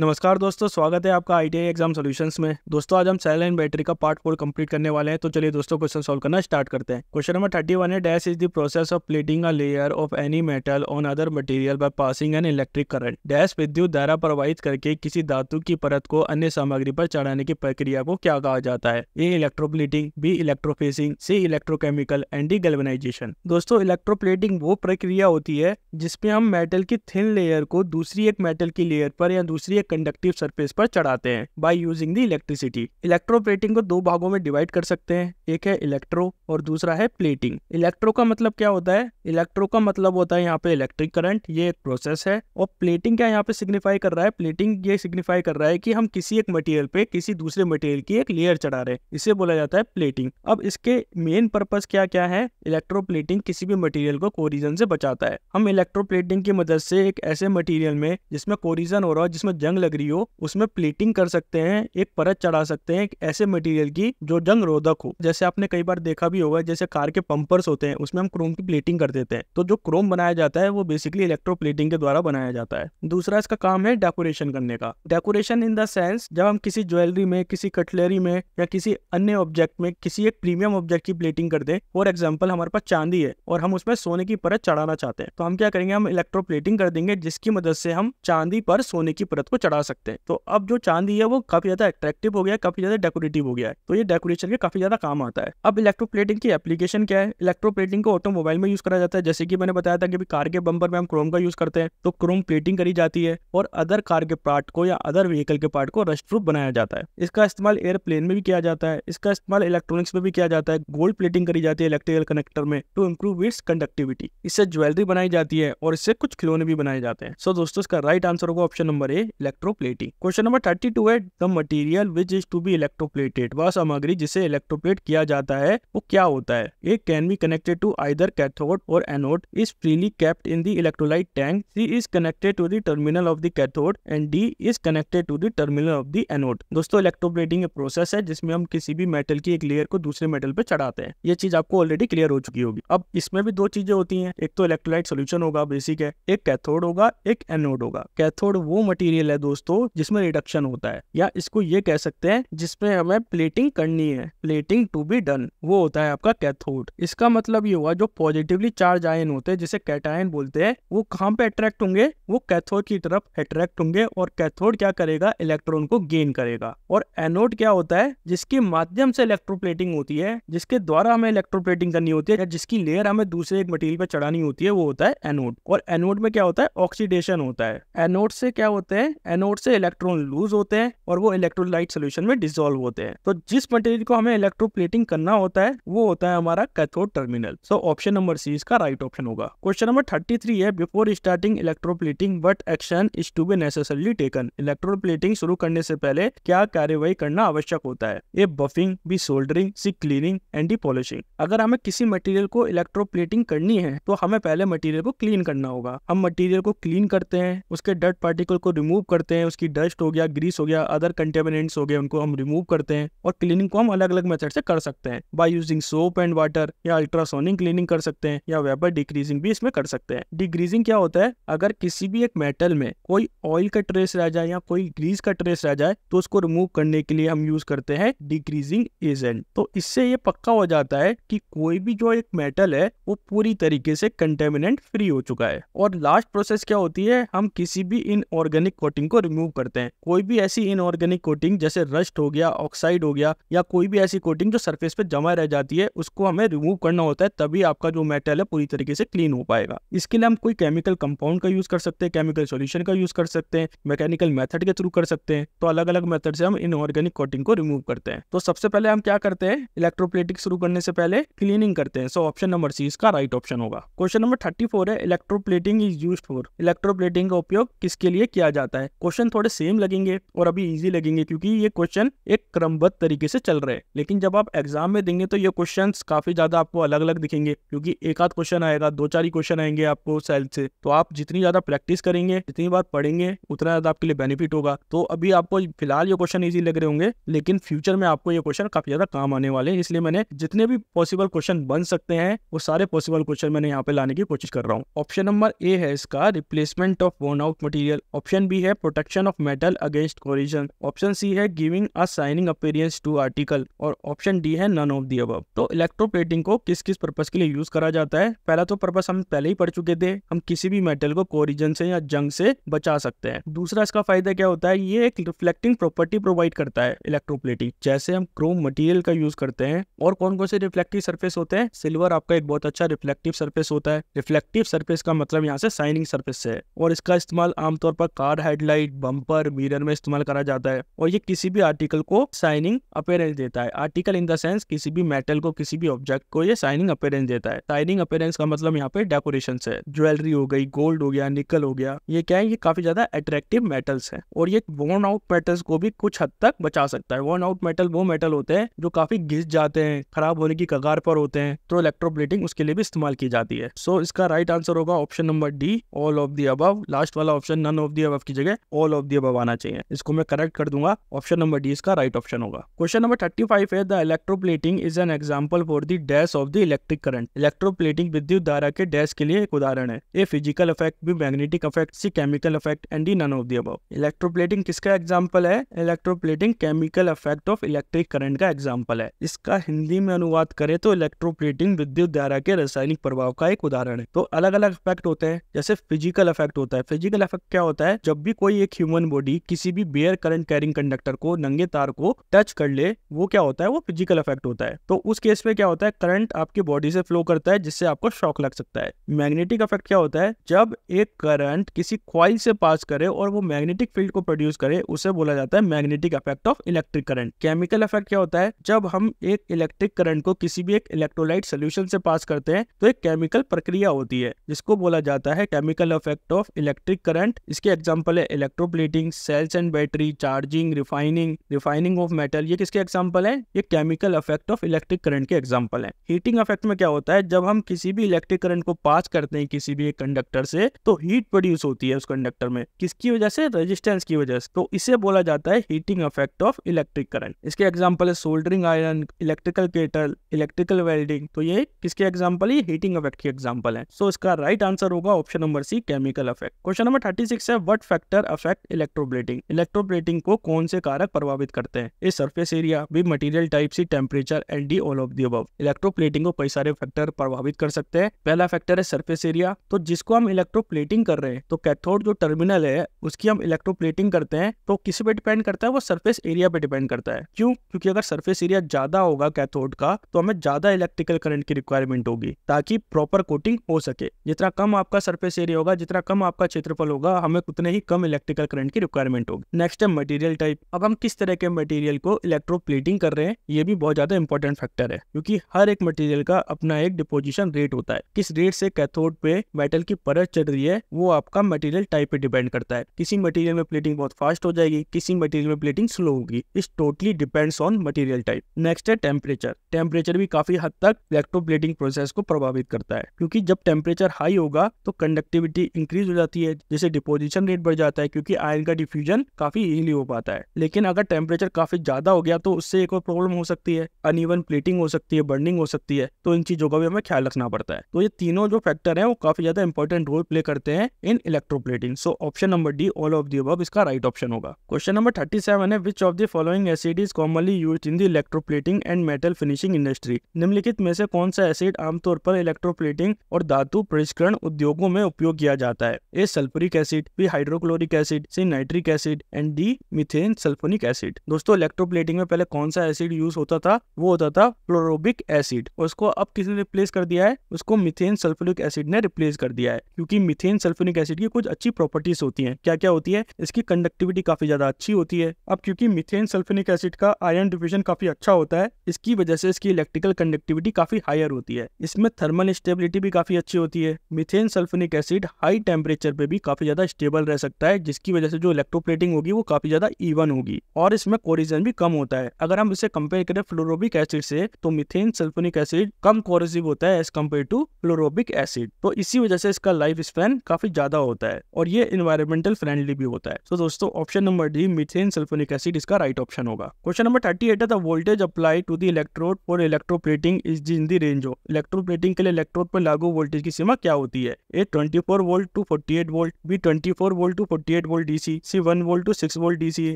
नमस्कार दोस्तों स्वागत है आपका आई एग्जाम सॉल्यूशंस में दोस्तों आज हम सेल एंड बैटरी का पार्ट फोर कंप्लीट करने वाले हैं तो चलिए दोस्तों क्वेश्चन सॉल्व करना स्टार्ट करते हैं क्वेश्चन नंबर थर्टी वन है dash is the process of plating a layer of any metal on other material by passing an electric current dash विद्युत धारा प्रवाहित करके किसी धातु की परत को अन्य सामग्री पर चढ़ाने की प्रक्रिया को क्या कहा जाता है A electroplating B electrofacing C electrochemical and D galvanization दोस्तों इलेक्ट्रोप्लेटिंग वो प्रक्रिया होती है जिसमें हम मेटल की थिन लेयर को दूसरी एक मेटल की लेयर पर या दूसरी एक कंडक्टिव सरफेस पर चढ़ाते हैं by using the electricity electroplating को दो भागों में डिवाइड कर सकते हैं एक है इलेक्ट्रो और दूसरा है प्लेटिंग इलेक्ट्रो का मतलब क्या होता है इलेक्ट्रो का मतलब होता है यहाँ पे इलेक्ट्रिक करंट ये एक प्रोसेस है और प्लेटिंग क्या यहाँ पे सिग्निफाई कर रहा है प्लेटिंग ये सिग्निफाई कर रहा है कि हम किसी एक मटेरियल पे किसी दूसरे मटेरियल की एक लेयर चढ़ा रहे हैं इसे बोला जाता है प्लेटिंग अब इसके मेन पर्पज क्या क्या है इलेक्ट्रो प्लेटिंग किसी भी मटेरियल को कोरिजन से बचाता है हम इलेक्ट्रो प्लेटिंग की मदद से एक ऐसे मटेरियल में जिसमें कोरिजन हो रहा है जिसमें जंग जंग लग रही हो उसमें प्लेटिंग कर सकते हैं एक परत चढ़ा सकते हैं एक ऐसे मटेरियल की जो जंग रोधक हो जैसे आपने कई बार देखा भी होगा जैसे कार के पंपर्स होते हैं उसमें हम क्रोम की प्लेटिंग कर देते हैं तो जो क्रोम बनाया जाता है वो बेसिकली इलेक्ट्रो प्लेटिंग के द्वारा बनाया जाता है दूसरा इसका काम है डेकोरेशन करने का डेकोरेशन इन द सेंस जब हम किसी ज्वेलरी में किसी कटलरी में या किसी अन्य ऑब्जेक्ट में किसी एक प्रीमियम ऑब्जेक्ट की प्लेटिंग कर दे फॉर एग्जाम्पल हमारे पास चांदी है और हम उसमें सोने की परत चढ़ाना चाहते हैं तो हम क्या करेंगे हम इलेक्ट्रो प्लेटिंग कर देंगे जिसकी मदद से हम चांदी पर सोने की परत को चढ़ा सकते हैं तो अब जो चांदी है वो काफी ज्यादा अट्रैक्टिव हो गया काफी ज्यादा डेकोरेटिव हो गया है तो ये डेकोरेशन के काफी ज्यादा काम आता है अब इलेक्ट्रोप्लेटिंग की एप्लीकेशन क्या है इलेक्ट्रोप्लेटिंग को ऑटोमोबाइल में यूज करा जाता है जैसे कि मैंने बताया था कि कार के बंपर में हम क्रोम का यूज करते हैं तो क्रोम प्लेटिंग करी जाती है और अदर कार के पार्ट को या अदर व्हीकल के पार्ट को रस्ट प्रूफ बनाया जाता है इसका इस्तेमाल एयरप्लेन में भी किया जाता है इसका इस्तेमाल इलेक्ट्रॉनिक्स में भी किया जाता है गोल्ड प्लेटिंग करी जाती है इलेक्ट्रिकल कनेक्टर में टू इम्प्रूव इट्स कंडक्टिविटी इससे ज्वेलरी बनाई जाती है और इससे कुछ खिलौने भी बनाए जाते हैं सो so, दोस्तों इसका राइट आंसर होगा option number A electroplating question number thirty two है the material which is to be electroplated वह सामग्री जिसे इलेक्ट्रोप्लेट किया जाता है वो क्या होता है it can be connected to either cathode और anode is freely kept in the electrolyte tank C is connected to the terminal of the cathode and D is connected to the terminal of the anode दोस्तों electroplating एक process है जिसमें हम किसी भी metal की एक लेयर को दूसरे मेटल पे चढ़ाते हैं ये चीज आपको ऑलरेडी क्लियर हो चुकी होगी अब इसमें भी दो चीजें होती हैं एक तो इलेक्ट्रोलाइट सोल्यूशन होगा बेसिक है एक कैथोड होगा एक एनोड होगा कैथोड वो मटेरियल है दोस्तों जिसमें रिडक्शन होता है या इसको ये कह सकते हैं जिसमें हमें प्लेटिंग करनी है प्लेटिंग टू बी डन वो होता है आपका कैथोड इसका मतलब ये हुआ जो पॉजिटिवली चार्ज आयन होते हैं जिसे कैटायन बोलते हैं वो कहाँ पे अट्रैक्ट होंगे वो कैथोड की तरफ अट्रैक्ट होंगे और कैथोड क्या करेगा इलेक्ट्रॉन को गेन करेगा और एनोड क्या होता है जिसके माध्यम से इलेक्ट्रोप्लेटिंग होती है जिसके द्वारा हमें इलेक्ट्रोप्लेटिंग करनी होती है या जिसकी लेयर हमें दूसरे एक मटेरियल पर चढ़ानी होती है वो होता है एनोड और एनोड में क्या होता है ऑक्सीडेशन होता है एनोड से क्या होते हैं एनोड से इलेक्ट्रॉन लूज होते हैं और वो इलेक्ट्रोलाइट सोल्यूशन में डिजोल्व होते हैं तो जिस मटेरियल को हमें इलेक्ट्रोप्लेटिंग करना होता है वो होता है हमारा cathode terminal so option number C इसका राइट ऑप्शन होगा क्वेश्चन नंबर थर्टी थ्री है before starting electroplating what action is to be necessarily taken electroplating शुरू करने से पहले क्या कार्यवाही करना आवश्यक होता है A buffing B soldering C cleaning and D polishing अगर हमें किसी मटेरियल को इलेक्ट्रोप्लेटिंग करनी है तो हमें पहले मटेरियल को क्लीन करना होगा हम मटेरियल को क्लीन करते हैं उसके डट पार्टिकल को रिमूव करते करते हैं उसकी डस्ट हो गया ग्रीस हो गया अदर कंटेमिनेंट्स हो गए उनको हम रिमूव करते हैं और क्लीनिंग को हम अलग अलग मेथड से कर सकते हैं by using soap and water या अल्ट्रासोनिक क्लीनिंग कर सकते हैं या वेपर डिक्रीजिंग भी इसमें कर सकते हैं डिग्रीजिंग क्या होता है अगर किसी भी एक मेटल में कोई ऑयल का ट्रेस रह जाए या कोई ग्रीस का ट्रेस रह जाए तो उसको रिमूव करने के लिए हम यूज करते हैं डिक्रीजिंग एजेंट तो इससे ये पक्का हो जाता है कि कोई भी जो एक मेटल है वो पूरी तरीके से कंटेमिनेंट फ्री हो चुका है और लास्ट प्रोसेस क्या होती है हम किसी भी इनऑर्गेनिक कोटिंग को रिमूव करते हैं कोई भी ऐसी इनऑर्गेनिक कोटिंग जैसे रस्ट हो गया ऑक्साइड हो गया या कोई भी ऐसी कोटिंग जो सरफेस पे जमा रह जाती है उसको हमें रिमूव करना होता है तभी आपका जो मेटल है पूरी तरीके से क्लीन हो पाएगा इसके लिए हम कोई केमिकल कंपाउंड का यूज कर सकते हैं केमिकल सोल्यूशन का यूज कर सकते हैं मैकेनिकल मेथड के थ्रू कर सकते हैं तो अलग अलग मेथड से हम इनऑर्गेनिक कोटिंग को रिमूव करते हैं तो सबसे पहले हम क्या करते हैं इलेक्ट्रोप्लेटिंग शुरू करने से पहले क्लीनिंग करते हैं सो ऑप्शन नंबर सी इसका राइट ऑप्शन होगा क्वेश्चन नंबर थर्टी है electroplating is use for electroplating का उपयोग किसके लिए किया जाता है क्वेश्चन थोड़े सेम लगेंगे और अभी इजी लगेंगे क्योंकि ये क्वेश्चन एक क्रमबद्ध तरीके से चल रहे हैं लेकिन जब आप एग्जाम में देंगे तो ये क्वेश्चन काफी ज्यादा आपको अलग अलग दिखेंगे क्योंकि एक आध क्वेश्चन आएगा दो चार ही क्वेश्चन आएंगे आपको सेल से तो आप जितनी ज्यादा प्रैक्टिस करेंगे जितनी बार पढ़ेंगे उतना ज्यादा आपके लिए बेनिफिट होगा तो अभी आपको फिलहाल ये क्वेश्चन ईजी लग रहे होंगे लेकिन फ्यूचर में आपको ये क्वेश्चन काफी ज्यादा काम आने वाले हैं इसलिए मैंने जितने भी पॉसिबल क्वेश्चन बन सकते हैं वो सारे पॉसिबल क्वेश्चन मैंने यहाँ पे लाने की कोशिश कर रहा हूँ ऑप्शन नंबर ए है इसका replacement of worn out material option B है protection of metal against corrosion option C है giving a shining appearance to article और ऑप्शन डी है नन ऑफ दी अब तो इलेक्ट्रोप्लेटिंग को किस किस पर्पज के लिए यूज करा जाता है पहला तो पर्पज हम पहले ही पढ़ चुके थे हम किसी भी मेटल को कोरिजन से या जंग से बचा सकते हैं दूसरा इसका फायदा क्या होता है ये एक रिफ्लेक्टिंग प्रॉपर्टी प्रोवाइड करता है इलेक्ट्रोप्लेटिंग जैसे हम क्रोम मटेरियल का यूज करते हैं और कौन कौन से रिफ्लेक्टिव सर्फेस होते हैं सिल्वर आपका एक बहुत अच्छा रिफ्लेक्टिव सर्फेस होता है रिफ्लेक्टिव सर्फेस का मतलब यहाँ से साइनिंग सर्फेस है और इसका इस्तेमाल आमतौर पर car headlight headlight bumper mirror में इस्तेमाल करा जाता है और ये किसी भी आर्टिकल को साइनिंग अपेयरेंस देता है आर्टिकल इन द सेंस किसी भी मेटल को किसी भी ऑब्जेक्ट को ये साइनिंग अपेयरेंस देता है साइनिंग अपेयरेंस का मतलब यहाँ पे डेकोरेशन है ज्वेलरी हो गई गोल्ड हो गया निकल हो गया ये क्या है ये काफी ज्यादा अट्रैक्टिव मेटल्स है और ये वर्न आउट मेटल्स को भी कुछ हद तक बचा सकता है वर्न आउट मेटल वो मेटल होते हैं जो काफी घिस जाते हैं खराब होने की कगार पर होते हैं तो इलेक्ट्रोप्लेटिंग उसके लिए भी इस्तेमाल की जाती है सो so, इसका राइट आंसर होगा option number D all of the अब लास्ट वाला ऑप्शन नन ऑफ दी अब की जगह ऑल ऑफ दी अब आना चाहिए इसको मैं करेक्ट कर दूंगा ऑप्शन नंबर डी इसका राइट ऑप्शन होगा क्वेश्चन नंबर थर्टी फाइव है the electroplating is an example for the dash of the electric current electroplating विद्युत धारा के डैश के लिए एक उदाहरण है A physical effect B magnetic effect C chemical effect and D none of the अब इलेक्ट्रोप्लेटिंग किसका एग्जाम्पल है electroplating chemical effect of electric current का एग्जाम्पल है इसका हिंदी में अनुवाद करें तो इलेक्ट्रोप्लेटिंग विद्युत धारा के रासायनिक प्रभाव का एक उदाहरण है तो अलग अलग इफेक्ट होते हैं जैसे फिजिकल इफेक्ट होता है फिजिकल इफेक्ट क्या होता है जब भी कोई कोई एक ह्यूमन बॉडी किसी भी बेयर करंट कैरिंग कंडक्टर को नंगे तार को टच कर ले वो क्या होता है वो फिजिकल इफेक्ट होता है तो उस केस में क्या होता है करंट आपकी बॉडी से फ्लो करता है जिससे आपको शॉक लग सकता है मैग्नेटिक इफेक्ट क्या होता है जब एक करंट किसी क्वाइल से पास करे और वो मैग्नेटिक फील्ड को प्रोड्यूस करे उसे बोला जाता है magnetic effect of electric current chemical effect क्या होता है जब हम एक इलेक्ट्रिक करंट को किसी भी एक इलेक्ट्रोलाइट सोल्यूशन से पास करते हैं तो एक केमिकल प्रक्रिया होती है जिसको बोला जाता है chemical effect of electric current इसके एग्जाम्पल है electroplating cells and battery charging refining refining of metal ये किसके एग्जाम्पल है ये chemical affect of electric current के एग्जाम्पल है हीटिंग अफेक्ट में क्या होता है जब हम किसी भी इलेक्ट्रिक करंट को पास करते हैं किसी भी एक कंडक्टर से तो हीट प्रोड्यूस होती है उस कंडक्टर में किसकी वजह से रेजिस्टेंस की वजह से तो इसे बोला जाता है heating affect of electric current इसके एग्जाम्पल है soldering iron electrical kettle electrical welding तो ये किसके एग्जाम्पल है हीटिंग अफेक्ट के एग्जाम्पल है सो so, इसका राइट आंसर होगा option number C chemical affect question number thirty six है what factor affect electroplating electroplating को कौन से कारक प्रभावित करते हैं इस सरफेस एरिया भी material type C temperature and D all of the अब इलेक्ट्रोप्लेटिंग को कई सारे फैक्टर प्रभावित कर सकते हैं पहला फैक्टर है सर्फेस एरिया तो जिसको हम इलेक्ट्रोप्लेटिंग कर रहे हैं तो कैथोड जो टर्मिनल है उसकी हम इलेक्ट्रोप्लेटिंग करते हैं तो किस पे डिपेंड करता है वो सर्फेस एरिया पे डिपेंड करता है क्यों क्योंकि अगर सर्फेस एरिया ज्यादा होगा कैथोड का तो हमें ज्यादा इलेक्ट्रिकल करंट की रिक्वायरमेंट होगी ताकि प्रॉपर कोटिंग हो सके जितना कम आपका सर्फेस एरिया होगा जितना कम आपका क्षेत्रफल होगा हमें उतने ही कम इलेक्ट्रिक इलेक्ट्रिकल करंट की रिक्वायरमेंट होगी नेक्स्ट है मटेरियल टाइप अब हम किस तरह के मटेरियल को इलेक्ट्रोप्लेटिंग कर रहे हैं ये भी बहुत ज्यादा इंपॉर्टेंट फैक्टर है क्योंकि हर एक मटेरियल का अपना एक डिपोजिशन रेट होता है किस रेट से कैथोड पे मेटल की परत चढ़ रही है वो आपका मटेरियल टाइप पे डिपेंड करता है किसी मटेरियल में प्लेटिंग बहुत फास्ट हो जाएगी किसी मटेरियल में प्लेटिंग स्लो होगी इस totally depends on material type next है टेम्परेचर टेम्परेचर भी काफी हद तक इलेक्ट्रोप्लेटिंग प्रोसेस को प्रभावित करता है क्योंकि जब टेम्परेचर हाई होगा तो कंडक्टिविटी इंक्रीज हो जाती है जैसे डिपोजिशन रेट बढ़ जाता है है क्योंकि आयरन का डिफ्यूजन काफी ईजिली हो पाता है लेकिन अगर टेम्परेचर काफी ज्यादा हो गया तो उससे एक और प्रॉब्लम हो सकती है अनइवन प्लेटिंग हो सकती है बर्निंग हो सकती है तो इन चीजों का भी हमें ख्याल रखना पड़ता है तो ये तीनों जो फैक्टर है वो काफी ज्यादा इंपॉर्टेंट रोल प्ले करते हैं in electroplating so option number D all of the अब इसका राइट ऑप्शन होगा क्वेश्चन नंबर थर्टी सेवन है which of the following acid is commonly use in the electroplating and metal finishing industry निम्नलिखित में से कौन सा एसिड आमतौर पर इलेक्ट्रोप्लेटिंग और धातु परिष्करण उद्योगों में उपयोग किया जाता है A sulphuric acid B hydrochloric sulfuric acid, C nitric acid and D methane sulphonic acid दोस्तों इलेक्ट्रोप्लेटिंग में पहले कौन सा एसिड यूज होता था वो होता था फ्लोरोबिक एसिड उसको अब किसने रिप्लेस कर दिया है उसको मिथेन सल्फोनिक एसिड ने रिप्लेस कर दिया है क्योंकि मिथेन सल्फोनिक एसिड की कुछ अच्छी प्रॉपर्टीज होती है क्या क्या होती है इसकी कंडक्टिविटी काफी ज्यादा अच्छी होती है अब क्योंकि मिथेन सल्फोनिक एसिड का आयरन डिफ्यूजन काफी अच्छा होता है इसकी वजह से इसकी इलेक्ट्रिकल कंडक्टिविटी काफी हायर होती है इसमें थर्मल स्टेबिलिटी भी काफी अच्छी होती है methane sulphonic acid high temperature पे भी काफी ज्यादा स्टेबल रह सकता है जिसकी वजह से जो इलेक्ट्रोप्लेटिंग होगी वो काफी ज्यादा इवन होगी और इसमें कोरिजन भी कम होता है अगर हम इसे कंपेयर करें फ्लोरोबिक एसिड से तो मिथेन सल्फोनिक एसिड कम कोरिजिव होता है as compare to fluoroboric acid तो इसी वजह से इसका लाइफ स्पैन काफी ज्यादा होता है और ये इन्वायरमेंटल फ्रेंडली भी होता है तो दोस्तों option number D methane sulphonic acid इसका राइट ऑप्शन होगा क्वेश्चन नंबर थर्टी एट है the voltage apply to the electrode for electroplating is in the range हो इलेक्ट्रोप्लेटिंग के लिए इलेक्ट्रोड पर लागू वोल्टेज की सीमा क्या होती है A twenty four volt to forty eight volt B twenty four volt to forty forty eight volt DC C one volt to six volt DC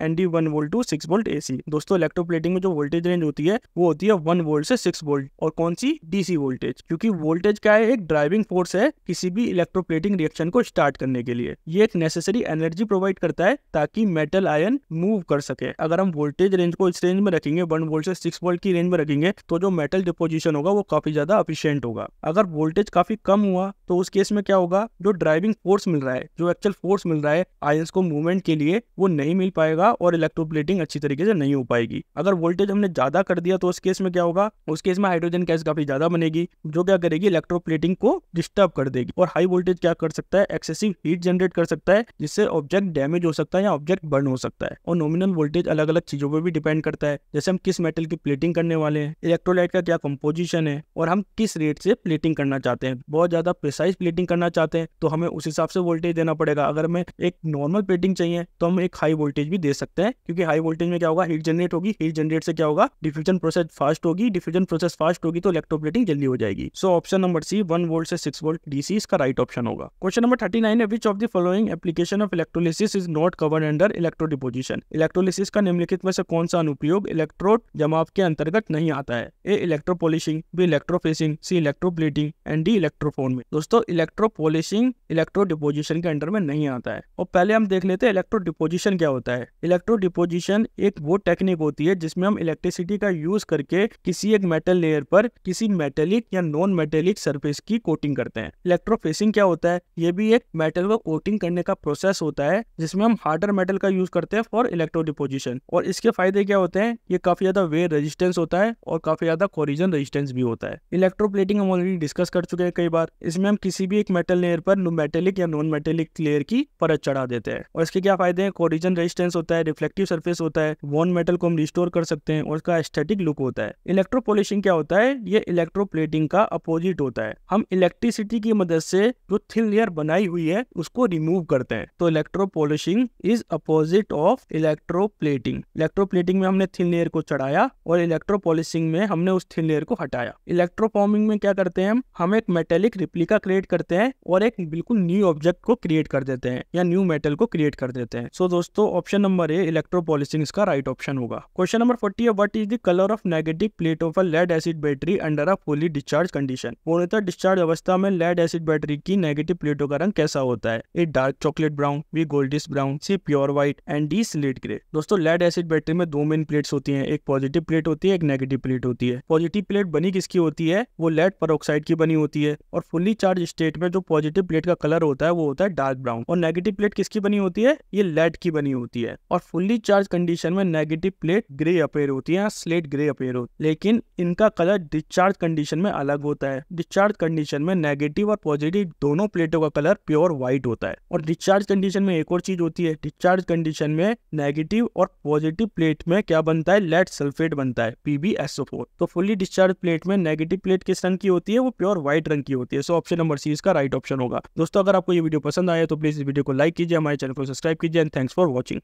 and D one volt to six volt AC दोस्तों electroplating में जो voltage range होती है वो होती है one volt से six volt और कौन सी डीसी वोल्टेज क्योंकि वोल्टेज क्या है एक ड्राइविंग फोर्स है किसी भी इलेक्ट्रोप्लेटिंग रिएक्शन को स्टार्ट करने के लिए ये एक नेसेसरी एनर्जी प्रोवाइड करता है ताकि मेटल आयन मूव कर सके अगर हम वोल्टेज रेंज को इस रेंज में रखेंगे वन वोल्ट से सिक्स वोल्ट की रेंज में रखेंगे तो जो मेटल डिपोजिशन होगा वो काफी ज्यादा अफिशियंट होगा अगर वोल्टेज काफी कम हुआ तो उस केस में क्या होगा जो ड्राइविंग फोर्स मिल रहा है जो एक्चुअल फोर्स मिल रहा है आयंस को मूवमेंट के लिए वो नहीं मिल पाएगा और इलेक्ट्रोप्लेटिंग अच्छी तरीके से नहीं हो पाएगी अगर वोल्टेज हमने ज्यादा कर दिया तो उस केस में क्या होगा उस केस में हाइड्रोजन गैस काफी ज्यादा बनेगी जो क्या करेगी इलेक्ट्रोप्लेटिंग को डिस्टर्ब कर देगी और हाई वोल्टेज क्या कर सकता है एक्सेसिव हीट जनरेट कर सकता है जिससे ऑब्जेक्ट डैमेज हो सकता है या ऑब्जेक्ट बर्न हो सकता है और नॉमिनल वोल्टेज अलग अलग चीजों पर भी डिपेंड करता है जैसे हम किस मेटल की प्लेटिंग करने वाले हैं इलेक्ट्रोलाइट का क्या कम्पोजिशन है और हम किस रेट से प्लेटिंग करना चाहते हैं बहुत ज्यादा प्रिसाइज प्लेटिंग करना चाहते हैं तो हमें उस हिसाब से वोल्टेज देना पड़ेगा अगर मैं एक नॉर्मल प्लेटिंग चाहिए तो हम एक हाई वोल्टेज भी दे सकते हैं क्योंकि हाई वोल्टेज में क्या होगा हीट जनरेट होगी हीट जनरेट से क्या होगा डिफ्यूजन प्रोसेस फास्ट होगी डिफ्यूजन प्रोसेस फास्ट होगी तो इलेक्ट्रोप्लेटिंग जल्दी हो जाएगी सो option number C one volt से सिक्स वोल्ट डीसी इसका राइट ऑप्शन होगा question number thirty nine which of the following application of electrolysis is not covered under electrodeposition electrolysis का निम्नलिखित में से कौन सा अनुपयोग इलेक्ट्रोड जमाव के अंतर्गत नहीं आता है A electropolishing B electrofacing C electroplating and D electrophone में दोस्तों इलेक्ट्रोपोलिशिंग इलेक्ट्रो डिपोजिशन के अंडर में नहीं आता है और पहले हम देख लेते हैं इलेक्ट्रो डिपोजिशन क्या होता है इलेक्ट्रो डिपोजिशन एक वो टेक्निक होती है जिसमें हम इलेक्ट्रिसिटी का यूज करके किसी एक मेटल लेयर पर किसी मेटेलिक या नॉन मेटेलिक सरफेस की कोटिंग करते हैं इलेक्ट्रोफेसिंग क्या होता है ये भी एक मेटल को कोटिंग करने का प्रोसेस होता है जिसमें हम हार्डर मेटल का यूज करते हैं फॉर इलेक्ट्रो डिपोजिशन और इसके फायदे क्या होते हैं ये काफी ज्यादा वे रेजिस्टेंस होता है और काफी ज्यादा कोरिजन रेजिस्टेंस भी होता है इलेक्ट्रोप्लेटिंग हम ऑलरेडी डिस्कस कर चुके हैं कई बार इसमें हम किसी भी एक मेटल लेयर पर मेटेलिक या नॉन मेटेलिक लेयर की परत चढ़ा देते हैं और इसके क्या फायदे हैं कोरिजन रेजिस्टेंस होता है रिफ्लेक्टिव सर्फेस होता है वॉन मेटल को हम रिस्टोर कर सकते हैं और इसका एस्थेटिक लुक होता है इलेक्ट्रोपोलिशिंग क्या होता है ये इलेक्ट्रोप्लेटिंग का अपोजिट होता है हम इलेक्ट्रिसिटी की मदद से जो थिन लेयर बनाई हुई है उसको रिमूव करते हैं तो electropolishing is opposite of electroplating electroplating में हमने थिन लेयर को चढ़ाया और इलेक्ट्रोपोलिशिंग में हमने उस थिन लेयर को हटाया इलेक्ट्रोफॉर्मिंग में क्या करते हैं हम हम एक मेटेलिक रिप्लिका क्रिएट करते हैं और एक बिल्कुल न्यू ऑब्जेक्ट को क्रिएट कर देते हैं या न्यू मेटल मेटल को क्रिएट कर देते हैं सो so, दोस्तों ऑप्शन नंबर ए इलेक्ट्रोपोलिसिंग इसका राइट ऑप्शन होगा क्वेश्चन नंबर फोर्टी है what is the colour of negative plate of a lead acid battery under a fully discharge condition पूर्णतः discharge अवस्था में लेड एसिड बैटरी की negative प्लेटों का रंग कैसा होता है A dark chocolate brown B goldish brown C pure white and D slate grey दोस्तों लेड एसिड बैटरी में दो मेन प्लेट्स होती है एक पॉजिटिव प्लेट होती है एक नेगेटिव प्लेट होती है पॉजिटिव प्लेट बनी किसकी होती है वो लेड पर की बनी होती है और फुल्ली चार्ज स्टेट में जो पॉजिटिव प्लेट का कलर होता है वो होता है डार्क ब्राउन और नेगेटिव प्लेट किस किसकी बनी होती है ये लेड की बनी होती है और फुल्ली चार्ज कंडीशन में नेगेटिव प्लेट ग्रे अपेयर होती है स्लेट ग्रे अपेयर होती है लेकिन इनका कलर डिस्चार्ज कंडीशन में अलग होता है डिस्चार्ज कंडीशन में नेगेटिव और पॉजिटिव दोनों प्लेटों का कलर प्योर व्हाइट होता है और डिस्चार्ज कंडीशन में एक और चीज होती है डिस्चार्ज कंडीशन में नेगेटिव और पॉजिटिव प्लेट में क्या बनता है लेड सल्फेट बनता है पीबीएसओ तो फुल्ली डिस्चार्ज प्लेट में नेगेटिव प्लेट किस रंग की होती है वो प्योर व्हाइट रंग की होती है सो ऑप्शन नंबर सी इसका राइट ऑप्शन होगा दोस्तों अगर आपको ये वीडियो पसंद आया तो प्लीज इस वीडियो को लाइक कीजिए हमारे चैनल को सब्सक्राइब कीजिए एंड थैंक्स फॉर वॉचिंग